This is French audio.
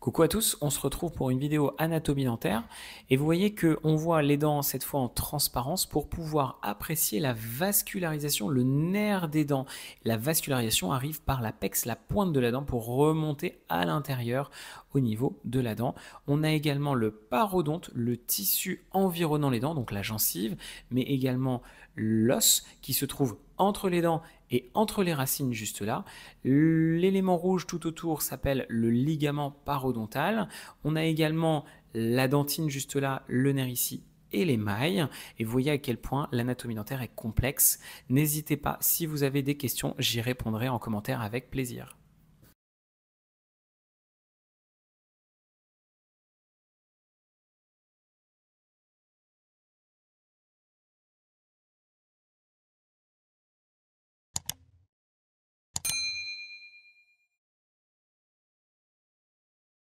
Coucou à tous, on se retrouve pour une vidéo anatomie dentaire et vous voyez que on voit les dents cette fois en transparence pour pouvoir apprécier la vascularisation, le nerf des dents. La vascularisation arrive par l'apex, la pointe de la dent pour remonter à l'intérieur au niveau de la dent. On a également le parodonte, le tissu environnant les dents, donc la gencive, mais également l'os qui se trouve entre les dents et entre les racines juste là. L'élément rouge tout autour s'appelle le ligament parodontal. On a également la dentine juste là, le nerf ici et les mailles. Et vous voyez à quel point l'anatomie dentaire est complexe. N'hésitez pas, si vous avez des questions, j'y répondrai en commentaire avec plaisir.